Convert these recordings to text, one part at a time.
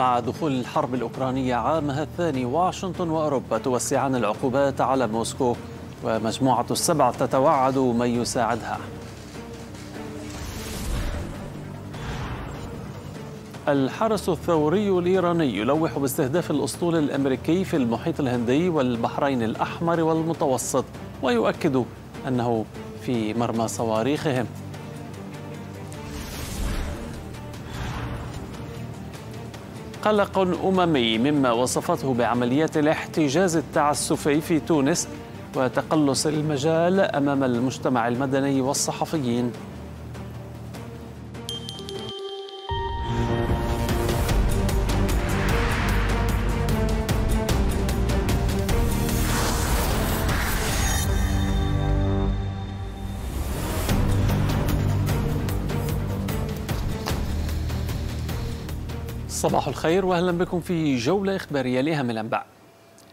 مع دخول الحرب الأوكرانية عامها الثاني واشنطن وأوروبا توسعان العقوبات على موسكو ومجموعة السبع تتوعد من يساعدها الحرس الثوري الإيراني يلوح باستهداف الأسطول الأمريكي في المحيط الهندي والبحرين الأحمر والمتوسط ويؤكد أنه في مرمى صواريخهم قلق أممي مما وصفته بعمليات الاحتجاز التعسفي في تونس وتقلص المجال أمام المجتمع المدني والصحفيين صباح الخير واهلا بكم في جوله اخباريه لاهم الانباء.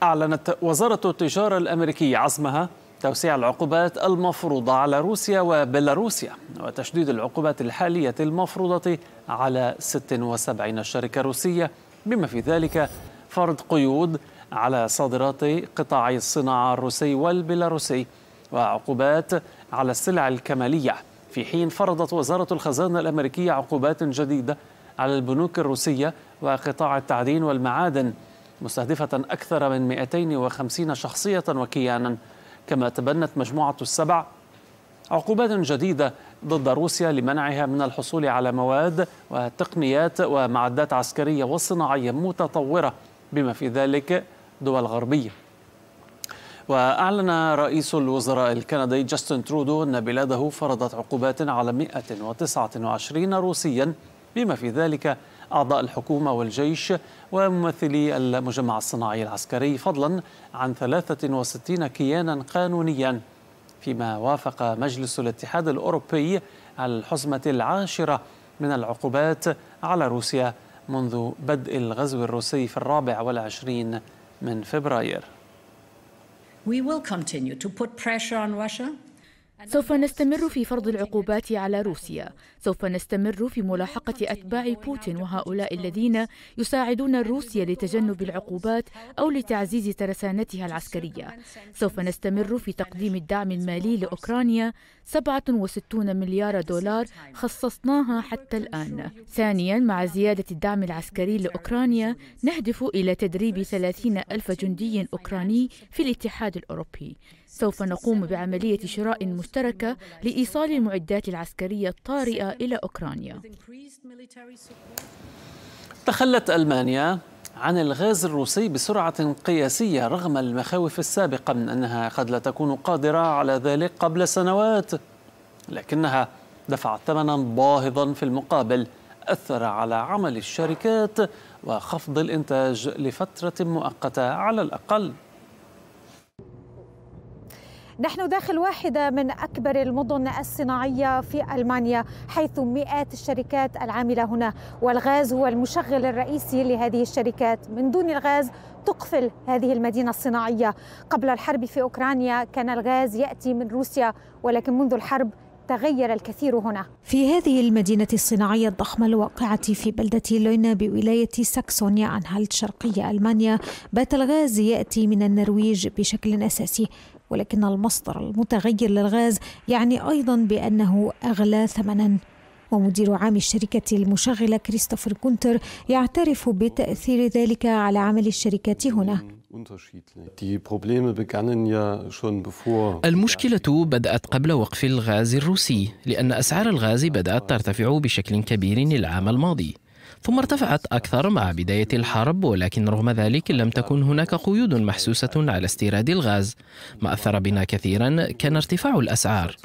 اعلنت وزاره التجاره الامريكيه عزمها توسيع العقوبات المفروضه على روسيا وبيلاروسيا وتشديد العقوبات الحاليه المفروضه على 76 شركه روسيه بما في ذلك فرض قيود على صادرات قطاع الصناعه الروسي والبيلاروسي وعقوبات على السلع الكماليه في حين فرضت وزاره الخزانه الامريكيه عقوبات جديده على البنوك الروسية وقطاع التعدين والمعادن مستهدفة أكثر من 250 شخصية وكيانا كما تبنت مجموعة السبع عقوبات جديدة ضد روسيا لمنعها من الحصول على مواد وتقنيات ومعدات عسكرية وصناعية متطورة بما في ذلك دول غربية وأعلن رئيس الوزراء الكندي جاستن ترودو أن بلاده فرضت عقوبات على 129 روسياً بما في ذلك أعضاء الحكومة والجيش وممثلي المجمع الصناعي العسكري فضلا عن 63 كيانا قانونيا فيما وافق مجلس الاتحاد الأوروبي على الحزمة العاشرة من العقوبات على روسيا منذ بدء الغزو الروسي في الرابع والعشرين من فبراير We will continue to put pressure on Russia سوف نستمر في فرض العقوبات على روسيا سوف نستمر في ملاحقة أتباع بوتين وهؤلاء الذين يساعدون روسيا لتجنب العقوبات أو لتعزيز ترسانتها العسكرية سوف نستمر في تقديم الدعم المالي لأوكرانيا 67 مليار دولار خصصناها حتى الآن ثانيا مع زيادة الدعم العسكري لأوكرانيا نهدف إلى تدريب 30 ألف جندي أوكراني في الاتحاد الأوروبي سوف نقوم بعملية شراء مشتركة لإيصال المعدات العسكرية الطارئة إلى أوكرانيا تخلت ألمانيا عن الغاز الروسي بسرعة قياسية رغم المخاوف السابقة من أنها قد لا تكون قادرة على ذلك قبل سنوات لكنها دفعت ثمنا باهظا في المقابل أثر على عمل الشركات وخفض الإنتاج لفترة مؤقتة على الأقل نحن داخل واحدة من أكبر المدن الصناعية في ألمانيا حيث مئات الشركات العاملة هنا والغاز هو المشغل الرئيسي لهذه الشركات من دون الغاز تقفل هذه المدينة الصناعية قبل الحرب في أوكرانيا كان الغاز يأتي من روسيا ولكن منذ الحرب تغير الكثير هنا في هذه المدينة الصناعية الضخمة الواقعة في بلدة لوينا بولاية ساكسونيا أنهالت شرقية ألمانيا بات الغاز يأتي من النرويج بشكل أساسي ولكن المصدر المتغير للغاز يعني أيضا بأنه أغلى ثمنا ومدير عام الشركة المشغلة كريستوفر كونتر يعترف بتأثير ذلك على عمل الشركة هنا المشكلة بدأت قبل وقف الغاز الروسي لأن أسعار الغاز بدأت ترتفع بشكل كبير العام الماضي ثم ارتفعت أكثر مع بداية الحرب ولكن رغم ذلك لم تكن هناك قيود محسوسة على استيراد الغاز ما أثر بنا كثيرا كان ارتفاع الأسعار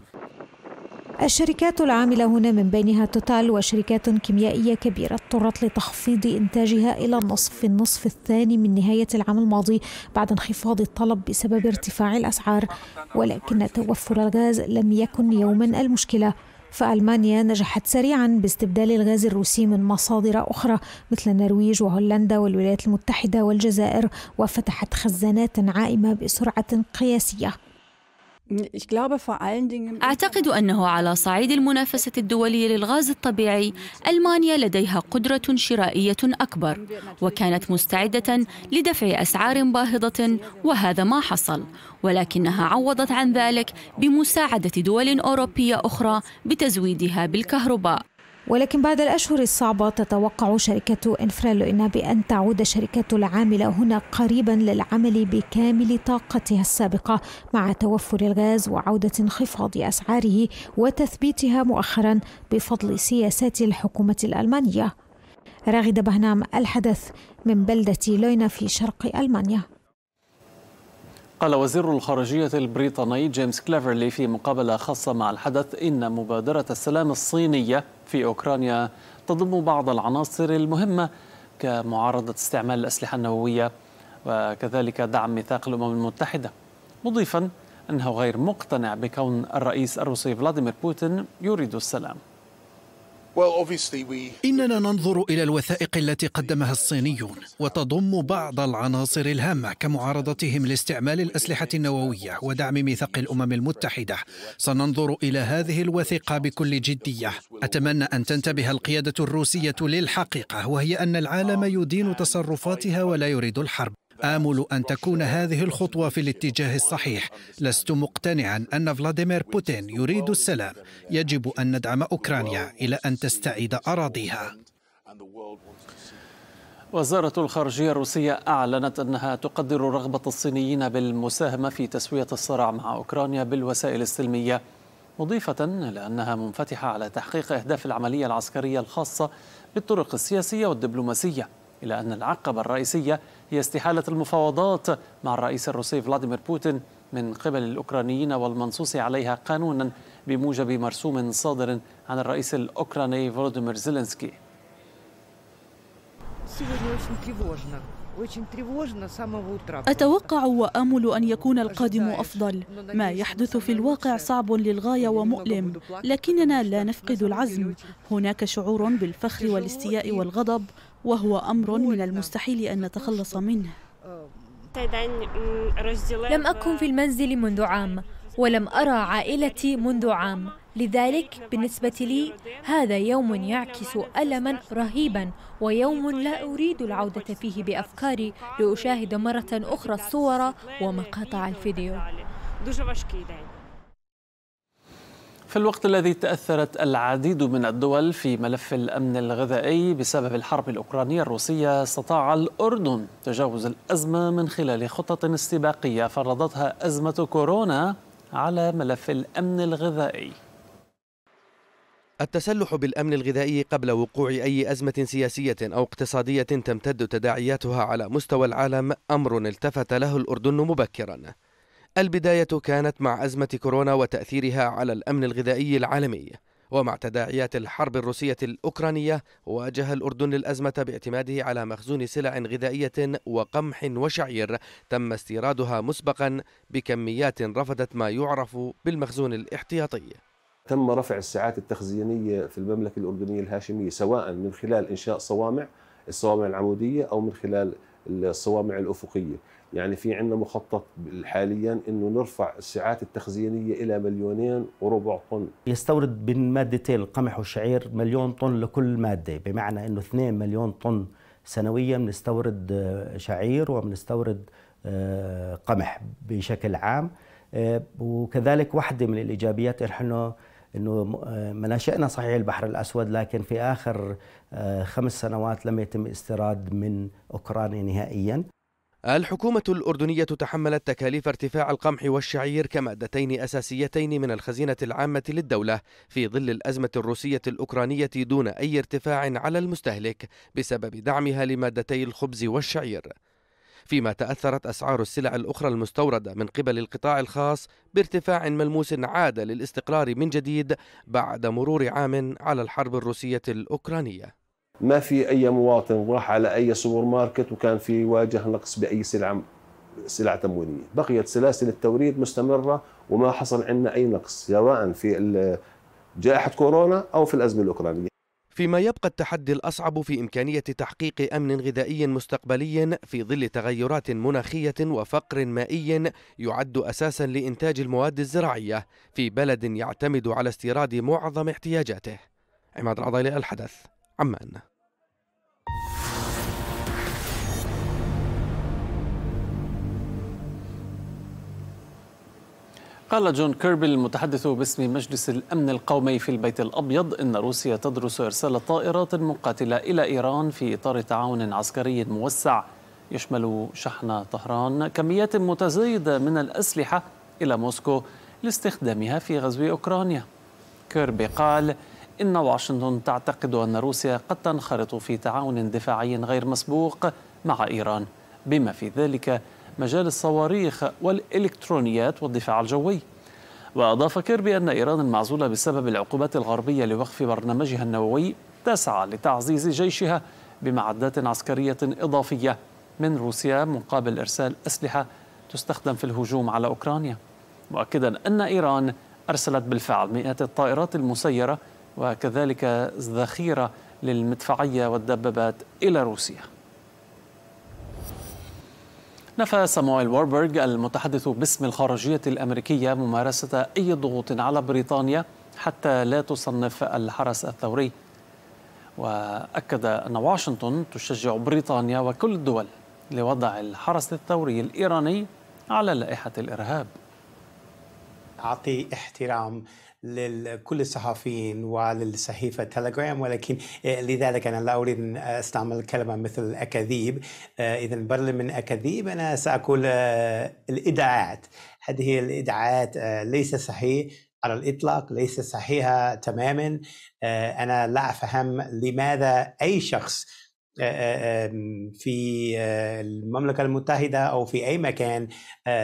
الشركات العاملة هنا من بينها توتال وشركات كيميائية كبيرة اضطرت لتخفيض إنتاجها إلى النصف في النصف الثاني من نهاية العام الماضي بعد انخفاض الطلب بسبب ارتفاع الأسعار ولكن توفر الغاز لم يكن يوما المشكلة فألمانيا نجحت سريعا باستبدال الغاز الروسي من مصادر أخرى مثل النرويج وهولندا والولايات المتحدة والجزائر وفتحت خزانات عائمة بسرعة قياسية أعتقد أنه على صعيد المنافسة الدولية للغاز الطبيعي ألمانيا لديها قدرة شرائية أكبر وكانت مستعدة لدفع أسعار باهظة وهذا ما حصل ولكنها عوضت عن ذلك بمساعدة دول أوروبية أخرى بتزويدها بالكهرباء ولكن بعد الأشهر الصعبة تتوقع شركة إنفرالو إنابي بأن تعود شركة العاملة هنا قريبا للعمل بكامل طاقتها السابقة مع توفر الغاز وعودة انخفاض أسعاره وتثبيتها مؤخرا بفضل سياسات الحكومة الألمانية راغد بهنام الحدث من بلدة لوينا في شرق ألمانيا قال وزير الخارجية البريطاني جيمس كليفرلي في مقابلة خاصة مع الحدث إن مبادرة السلام الصينية في أوكرانيا تضم بعض العناصر المهمة كمعارضة استعمال الأسلحة النووية وكذلك دعم ميثاق الأمم المتحدة مضيفا أنه غير مقتنع بكون الرئيس الروسي فلاديمير بوتين يريد السلام إننا ننظر إلى الوثائق التي قدمها الصينيون وتضم بعض العناصر الهامة كمعارضتهم لاستعمال الأسلحة النووية ودعم ميثاق الأمم المتحدة سننظر إلى هذه الوثيقة بكل جدية أتمنى أن تنتبه القيادة الروسية للحقيقة وهي أن العالم يدين تصرفاتها ولا يريد الحرب آمل أن تكون هذه الخطوة في الاتجاه الصحيح لست مقتنعا أن فلاديمير بوتين يريد السلام يجب أن ندعم أوكرانيا إلى أن تستعيد أراضيها وزارة الخارجية الروسية أعلنت أنها تقدر رغبة الصينيين بالمساهمة في تسوية الصراع مع أوكرانيا بالوسائل السلمية مضيفة لأنها منفتحة على تحقيق أهداف العملية العسكرية الخاصة بالطرق السياسية والدبلوماسية إلى أن العقبة الرئيسية هي استحالة المفاوضات مع الرئيس الروسي فلاديمير بوتين من قبل الأوكرانيين والمنصوص عليها قانونا بموجب مرسوم صادر عن الرئيس الأوكراني فولوديمير زيلينسكي أتوقع وآمل أن يكون القادم أفضل ما يحدث في الواقع صعب للغاية ومؤلم لكننا لا نفقد العزم هناك شعور بالفخر والاستياء والغضب وهو أمر من المستحيل أن نتخلص منه لم أكن في المنزل منذ عام ولم أرى عائلتي منذ عام لذلك بالنسبة لي هذا يوم يعكس ألما رهيبا ويوم لا أريد العودة فيه بأفكاري لأشاهد مرة أخرى الصور ومقاطع الفيديو في الوقت الذي تأثرت العديد من الدول في ملف الأمن الغذائي بسبب الحرب الأوكرانية الروسية استطاع الأردن تجاوز الأزمة من خلال خطط استباقية فرضتها أزمة كورونا على ملف الأمن الغذائي التسلح بالامن الغذائي قبل وقوع اي ازمه سياسيه او اقتصاديه تمتد تداعياتها على مستوى العالم امر التفت له الاردن مبكرا البداية كانت مع أزمة كورونا وتأثيرها على الأمن الغذائي العالمي ومع تداعيات الحرب الروسية الأوكرانية واجه الأردن الأزمة باعتماده على مخزون سلع غذائية وقمح وشعير تم استيرادها مسبقا بكميات رفضت ما يعرف بالمخزون الاحتياطي تم رفع الساعات التخزينية في المملكة الأردنية الهاشمية سواء من خلال إنشاء صوامع الصوامع العمودية أو من خلال الصوامع الافقيه يعني في عندنا مخطط حاليا انه نرفع السعات التخزينيه الى مليونين وربع طن يستورد بين مادتين القمح والشعير مليون طن لكل ماده بمعنى انه 2 مليون طن سنويا بنستورد آه، شعير وبنستورد آه، قمح بشكل عام آه، وكذلك واحده من الايجابيات نحن انه آه، مناشئنا صحيح البحر الاسود لكن في اخر آه، خمس سنوات لم يتم استيراد من اوكرانيا نهائيا. الحكومة الأردنية تحملت تكاليف ارتفاع القمح والشعير كمادتين أساسيتين من الخزينة العامة للدولة في ظل الأزمة الروسية الأوكرانية دون أي ارتفاع على المستهلك بسبب دعمها لمادتي الخبز والشعير. فيما تأثرت أسعار السلع الأخرى المستوردة من قبل القطاع الخاص بارتفاع ملموس عاد للاستقرار من جديد بعد مرور عام على الحرب الروسية الأوكرانية ما في أي مواطن راح على أي سوبر ماركت وكان في واجه نقص بأي سلعة سلع تموينية بقيت سلاسل التوريد مستمرة وما حصل عندنا أي نقص سواء في جائحة كورونا أو في الأزمة الأوكرانية فيما يبقى التحدي الأصعب في إمكانية تحقيق أمن غذائي مستقبلي في ظل تغيرات مناخية وفقر مائي يعد أساسا لإنتاج المواد الزراعية في بلد يعتمد على استيراد معظم احتياجاته عماد العضيلي الحدث عمان قال جون كيربي المتحدث باسم مجلس الأمن القومي في البيت الأبيض إن روسيا تدرس إرسال طائرات مقاتلة إلى إيران في إطار تعاون عسكري موسع يشمل شحن طهران كميات متزايدة من الأسلحة إلى موسكو لاستخدامها في غزو أوكرانيا كيربي قال إن واشنطن تعتقد أن روسيا قد تنخرط في تعاون دفاعي غير مسبوق مع إيران بما في ذلك مجال الصواريخ والإلكترونيات والدفاع الجوي وأضاف كيربي أن إيران المعزولة بسبب العقوبات الغربية لوقف برنامجها النووي تسعى لتعزيز جيشها بمعدات عسكرية إضافية من روسيا مقابل إرسال أسلحة تستخدم في الهجوم على أوكرانيا مؤكدا أن إيران أرسلت بالفعل مئات الطائرات المسيرة وكذلك ذخيرة للمدفعية والدبابات إلى روسيا نفى سامويل واربرغ المتحدث باسم الخارجية الأمريكية ممارسة أي ضغوط على بريطانيا حتى لا تصنف الحرس الثوري وأكد أن واشنطن تشجع بريطانيا وكل الدول لوضع الحرس الثوري الإيراني على لائحة الإرهاب أعطي احترام لكل الصحفيين وللصحيفة تيليجرام ولكن آه، لذلك أنا لا أريد أن أستعمل كلمة مثل أكاذيب آه، إذا بدلا من أكاذيب أنا سأقول آه، الإدعاءات هذه الإدعاءات ليس صحيح على الإطلاق ليس صحيحة تماما أنا لا أفهم لماذا أي شخص في المملكة المتحدة أو في أي مكان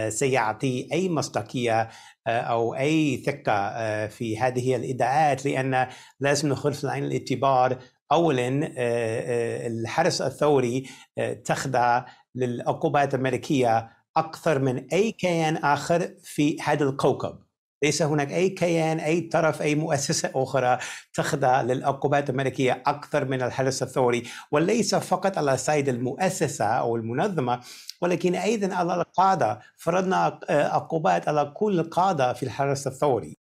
سيعطي أي مصداقية آه، او اي ثقه آه، في هذه الادعاءات لان لازم ندخل في العين الاعتبار اولا آه، الحرس الثوري تخضع للعقوبات الامريكيه اكثر من اي كيان اخر في هذا الكوكب ليس هناك أي كيان أي طرف أي مؤسسة أخرى تخضع للعقوبات الأمريكية أكثر من الحرس الثوري وليس فقط على صعيد المؤسسة أو المنظمة ولكن أيضا على القادة فرضنا آه، عقوبات على كل قادة في الحرس الثوري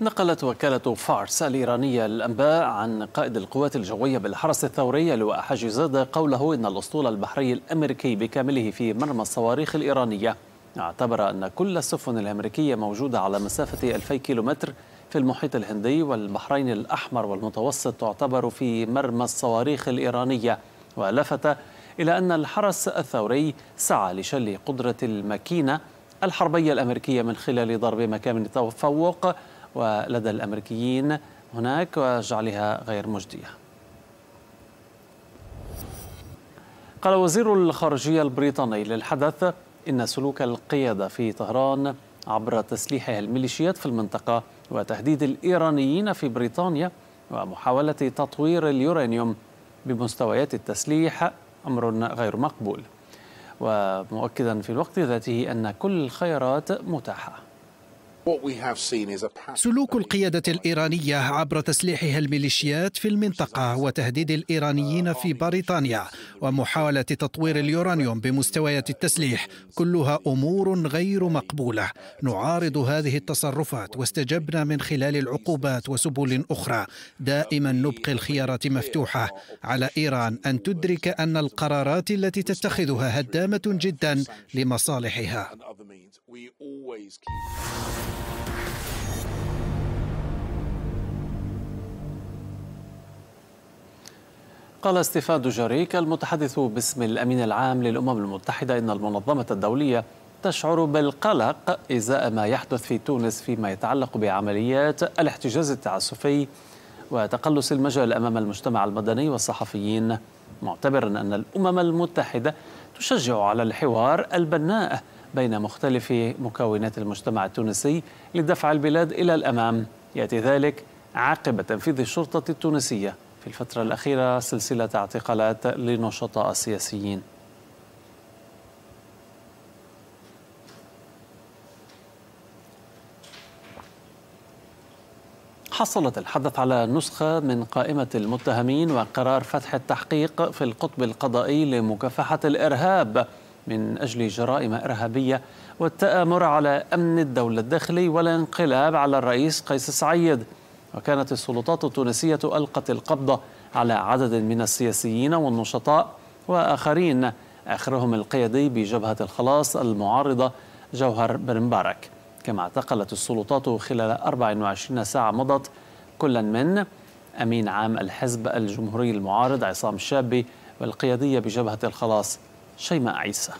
نقلت وكالة فارس الإيرانية الأنباء عن قائد القوات الجوية بالحرس الثوري لواء زاد قوله إن الأسطول البحري الأمريكي بكامله في مرمى الصواريخ الإيرانية اعتبر أن كل السفن الأمريكية موجودة على مسافة 2000 كيلومتر في المحيط الهندي والبحرين الأحمر والمتوسط تعتبر في مرمى الصواريخ الإيرانية ولفت إلى أن الحرس الثوري سعى لشل قدرة الماكينة الحربية الأمريكية من خلال ضرب مكامن التفوق ولدى الأمريكيين هناك وجعلها غير مجدية قال وزير الخارجية البريطاني للحدث إن سلوك القيادة في طهران عبر تسليحها الميليشيات في المنطقة وتهديد الإيرانيين في بريطانيا ومحاولة تطوير اليورانيوم بمستويات التسليح أمر غير مقبول ومؤكدا في الوقت ذاته أن كل الخيارات متاحة سلوك القيادة الإيرانية عبر تسليحها الميليشيات في المنطقة وتهديد الإيرانيين في uh, بريطانيا ومحاولة تطوير اليورانيوم بمستويات التسليح كلها أمور غير مقبولة نعارض هذه التصرفات واستجبنا من خلال العقوبات وسبل أخرى دائما نبقي الخيارات مفتوحة على إيران أن تدرك أن القرارات التي تتخذها هدامة جدا لمصالحها قال ستيفان دوجاريك المتحدث باسم الأمين العام للأمم المتحدة إن المنظمة الدولية تشعر بالقلق إزاء ما يحدث في تونس فيما يتعلق بعمليات الاحتجاز التعسفي وتقلص المجال أمام المجتمع المدني والصحفيين معتبرا أن الأمم المتحدة تشجع على الحوار البناء بين مختلف مكونات المجتمع التونسي لدفع البلاد إلى الأمام يأتي ذلك عقب تنفيذ الشرطة التونسية في الفترة الأخيرة سلسلة اعتقالات لنشطاء سياسيين حصلت الحدث على نسخة من قائمة المتهمين وقرار فتح التحقيق في القطب القضائي لمكافحة الإرهاب من أجل جرائم إرهابية والتآمر على أمن الدولة الداخلي والانقلاب على الرئيس قيس سعيد وكانت السلطات التونسية ألقت القبض على عدد من السياسيين والنشطاء وآخرين آخرهم القيادي بجبهة الخلاص المعارضة جوهر بن مبارك كما اعتقلت السلطات خلال 24 ساعة مضت كل من أمين عام الحزب الجمهوري المعارض عصام الشابي والقيادية بجبهة الخلاص شيماء عيسى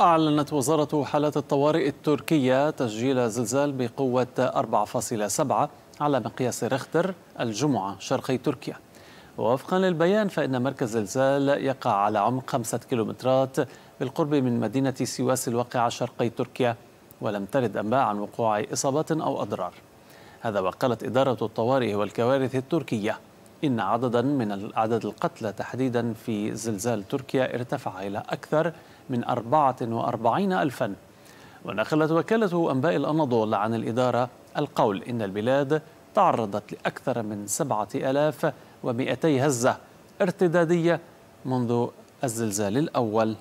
أعلنت وزارة حالات الطوارئ التركية تسجيل زلزال بقوة 4.7 على مقياس ريختر الجمعة شرقي تركيا ووفقا للبيان فإن مركز زلزال يقع على عمق خمسة كيلومترات بالقرب من مدينة سواس الواقعة شرقي تركيا ولم ترد أنباء عن وقوع إصابات أو أضرار هذا وقالت إدارة الطوارئ والكوارث التركية إن عددا من عدد القتلى تحديدا في زلزال تركيا ارتفع إلى أكثر من 44 ألفا ونقلت وكالة أنباء الأناضول عن الإدارة القول إن البلاد تعرضت لأكثر من 7000 و200 هزة ارتدادية منذ الزلزال الأول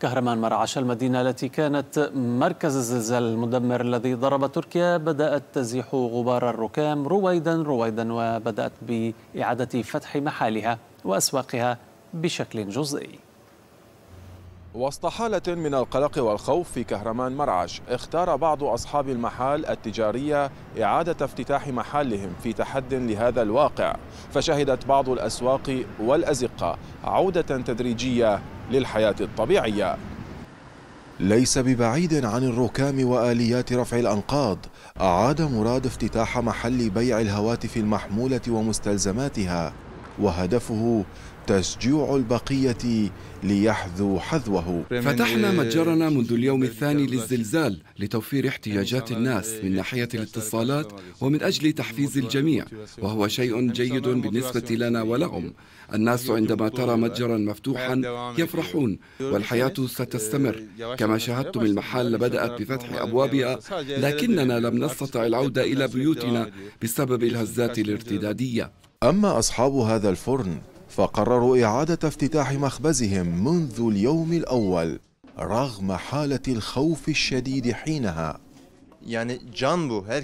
كهرمان مرعش المدينة التي كانت مركز الزلزال المدمر الذي ضرب تركيا بدأت تزيح غبار الركام رويدا رويدا وبدأت بإعادة فتح محالها وأسواقها بشكل جزئي وسط حالة من القلق والخوف في كهرمان مرعش اختار بعض أصحاب المحال التجارية إعادة افتتاح محلهم في تحد لهذا الواقع فشهدت بعض الأسواق والأزقة عودة تدريجية للحياة الطبيعية ليس ببعيد عن الركام وآليات رفع الأنقاض أعاد مراد افتتاح محل بيع الهواتف المحمولة ومستلزماتها وهدفه تشجيع البقية ليحذو حذوه فتحنا متجرنا منذ اليوم الثاني للزلزال لتوفير احتياجات الناس من ناحية الاتصالات ومن أجل تحفيز الجميع وهو شيء جيد بالنسبة لنا ولهم الناس عندما ترى متجرا مفتوحا يفرحون والحياة ستستمر كما شاهدتم المحال بدأت بفتح أبوابها لكننا لم نستطع العودة إلى بيوتنا بسبب الهزات الارتدادية أما أصحاب هذا الفرن فقرروا إعادة افتتاح مخبزهم منذ اليوم الأول رغم حالة الخوف الشديد حينها يعني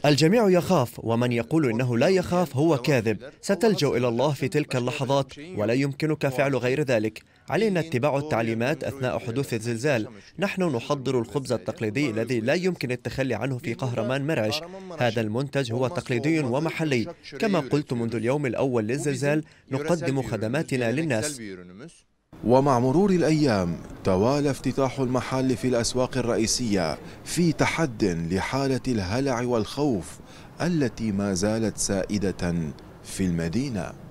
الجميع يخاف ومن يقول إنه لا يخاف هو كاذب ستلجأ إلى الله في تلك اللحظات ولا يمكنك فعل غير ذلك علينا اتباع التعليمات أثناء حدوث الزلزال نحن نحضر الخبز التقليدي الذي لا يمكن التخلي عنه في قهرمان مرعش هذا المنتج هو تقليدي ومحلي كما قلت منذ اليوم الأول للزلزال نقدم خدماتنا للناس ومع مرور الأيام توالى افتتاح المحل في الأسواق الرئيسية في تحد لحالة الهلع والخوف التي ما زالت سائدة في المدينة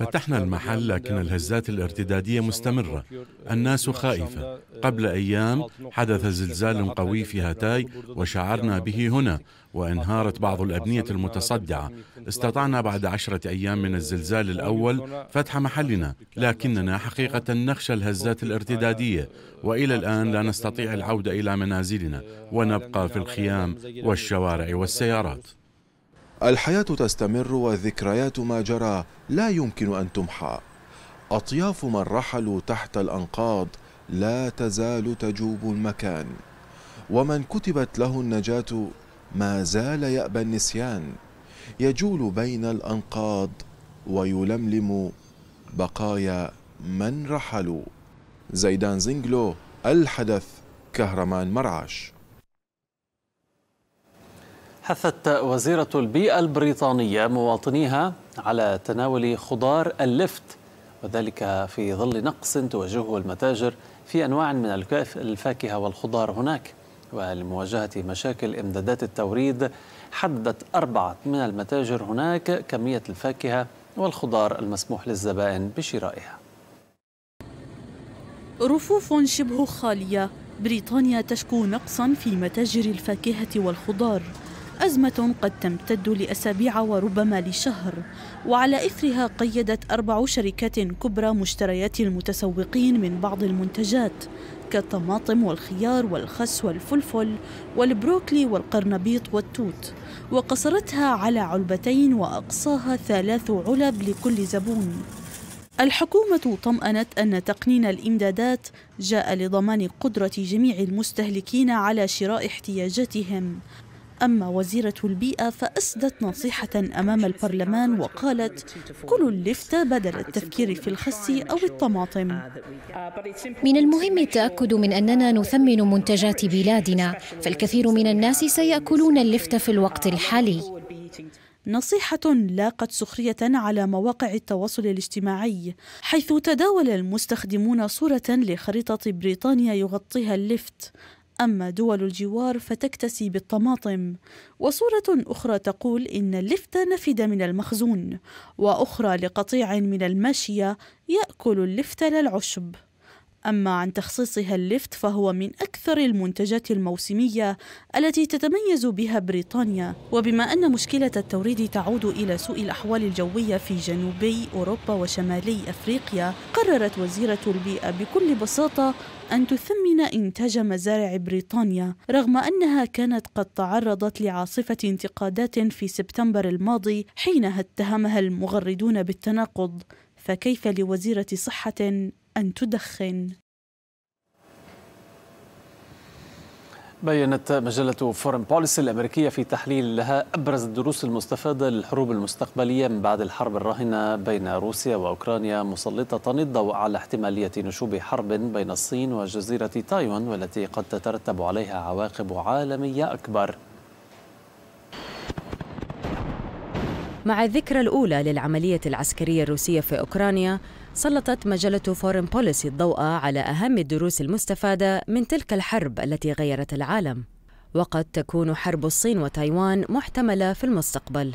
فتحنا المحل لكن الهزات الارتدادية مستمرة e, الناس خائفة e, قبل أيام حدث زلزال قوي في هاتاي وشعرنا به هنا وانهارت بعض الأبنية المتصدعة استطعنا بعد عشرة أيام من الزلزال الأول فتح محلنا لكننا حقيقة نخشى الهزات الارتدادية وإلى الآن لا نستطيع العودة إلى منازلنا e, ونبقى في الخيام والشوارع والسيارات الحياة تستمر وذكريات ما جرى لا يمكن أن تمحى أطياف من رحلوا تحت الأنقاض لا تزال تجوب المكان ومن كتبت له النجاة ما زال يأبى النسيان يجول بين الأنقاض ويلملم بقايا من رحلوا زيدان زنجلو الحدث كهرمان مرعش حثت وزيرة البيئة البريطانية مواطنيها على تناول خضار اللفت وذلك في ظل نقص تواجهه المتاجر في أنواع من الفاكهة والخضار هناك ولمواجهة مشاكل إمدادات التوريد حددت أربعة من المتاجر هناك كمية الفاكهة والخضار المسموح للزبائن بشرائها رفوف شبه خالية بريطانيا تشكو نقصا في متاجر الفاكهة والخضار أزمة قد تمتد لأسابيع وربما لشهر وعلى إثرها قيدت أربع شركات كبرى مشتريات المتسوقين من بعض المنتجات كالطماطم والخيار والخس والفلفل والبروكلي والقرنبيط والتوت وقصرتها على علبتين وأقصاها ثلاث علب لكل زبون الحكومة طمأنت أن تقنين الإمدادات جاء لضمان قدرة جميع المستهلكين على شراء احتياجاتهم أما وزيرة البيئة فأسدت نصيحة أمام البرلمان وقالت كلوا اللفتة بدل التفكير في الخس أو الطماطم من المهم التأكد من أننا نثمن منتجات بلادنا فالكثير من الناس سيأكلون اللفتة في الوقت الحالي نصيحة لاقت سخرية على مواقع التواصل الاجتماعي، حيث تداول المستخدمون صورة لخريطة بريطانيا يغطيها اللفت، أما دول الجوار فتكتسي بالطماطم وصورة أخرى تقول إن اللفت نفد من المخزون وأخرى لقطيع من الماشية يأكل اللفت العشب أما عن تخصيصها اللفت فهو من أكثر المنتجات الموسمية التي تتميز بها بريطانيا وبما أن مشكلة التوريد تعود إلى سوء الأحوال الجوية في جنوبي أوروبا وشمالي أفريقيا قررت وزيرة البيئة بكل بساطة أن تثمن إنتاج مزارع بريطانيا رغم أنها كانت قد تعرضت لعاصفة انتقادات في سبتمبر الماضي حينها اتهمها المغردون بالتناقض فكيف لوزيرة صحة أن تدخن بينت مجلة فورن بوليسي الأمريكية في تحليل لها أبرز الدروس المستفادة للحروب المستقبلية من بعد الحرب الراهنة بين روسيا وأوكرانيا مسلطة الضوء على احتمالية نشوب حرب بين الصين وجزيرة تايوان والتي قد تترتب عليها عواقب عالمية أكبر مع الذكرى الأولى للعملية العسكرية الروسية في أوكرانيا سلطت مجلة فورن بوليسي الضوء على أهم الدروس المستفادة من تلك الحرب التي غيرت العالم وقد تكون حرب الصين وتايوان محتملة في المستقبل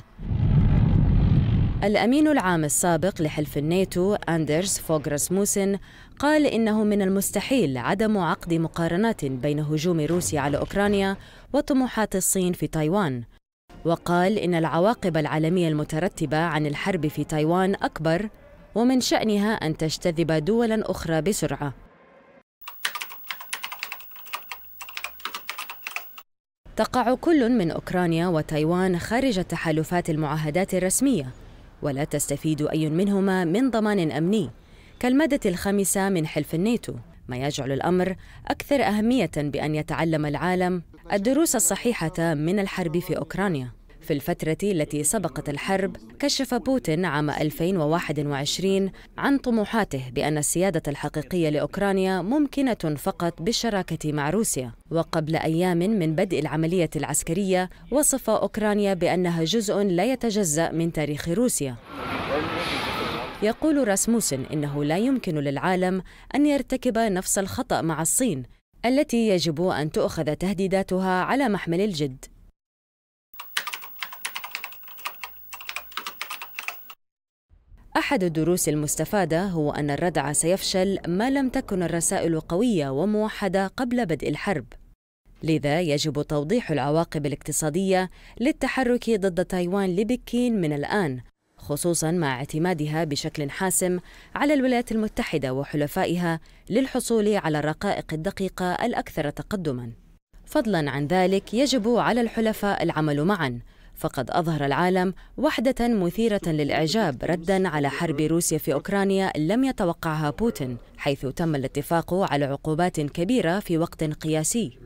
الأمين العام السابق لحلف الناتو أندرس فوغرس موسن قال إنه من المستحيل عدم عقد مقارنات بين هجوم روسيا على أوكرانيا وطموحات الصين في تايوان وقال إن العواقب العالمية المترتبة عن الحرب في تايوان أكبر ومن شأنها أن تجتذب دولا أخرى بسرعة تقع كل من أوكرانيا وتايوان خارج تحالفات المعاهدات الرسمية ولا تستفيد أي منهما من ضمان أمني كالمادة الخامسة من حلف الناتو ما يجعل الأمر أكثر أهمية بأن يتعلم العالم الدروس الصحيحة من الحرب في أوكرانيا في الفترة التي سبقت الحرب كشف بوتين عام 2021 عن طموحاته بأن السيادة الحقيقية لأوكرانيا ممكنة فقط بالشراكة مع روسيا وقبل أيام من بدء العملية العسكرية وصف أوكرانيا بأنها جزء لا يتجزأ من تاريخ روسيا يقول راسموسن إنه لا يمكن للعالم أن يرتكب نفس الخطأ مع الصين التي يجب أن تؤخذ تهديداتها على محمل الجد أحد الدروس المستفادة هو أن الردع سيفشل ما لم تكن الرسائل قوية وموحدة قبل بدء الحرب. لذا يجب توضيح العواقب الاقتصادية للتحرك ضد تايوان لبكين من الآن، خصوصا مع اعتمادها بشكل حاسم على الولايات المتحدة وحلفائها للحصول على الرقائق الدقيقة الأكثر تقدماً. فضلاً عن ذلك يجب على الحلفاء العمل معاً فقد أظهر العالم وحدة مثيرة للإعجاب ردا على حرب روسيا في أوكرانيا لم يتوقعها بوتين حيث تم الاتفاق على عقوبات كبيرة في وقت قياسي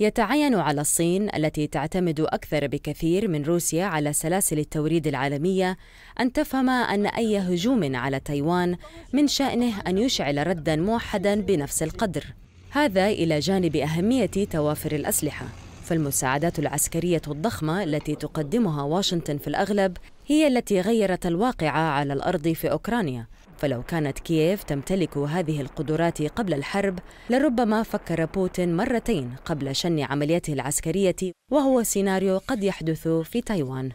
يتعين على الصين التي تعتمد أكثر بكثير من روسيا على سلاسل التوريد العالمية أن تفهم أن أي هجوم على تايوان من شأنه أن يشعل ردا موحدا بنفس القدر هذا إلى جانب أهمية توافر الأسلحة فالمساعدات العسكرية الضخمة التي تقدمها واشنطن في الأغلب هي التي غيرت الواقع على الأرض في أوكرانيا فلو كانت كييف تمتلك هذه القدرات قبل الحرب لربما فكر بوتين مرتين قبل شن عمليته العسكرية وهو سيناريو قد يحدث في تايوان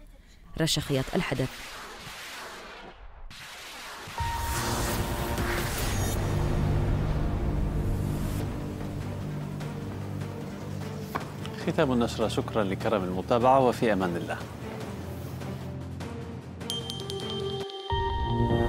رشا الحدث ختام النشرة شكرا لكرم المتابعة وفي أمان الله Thank you.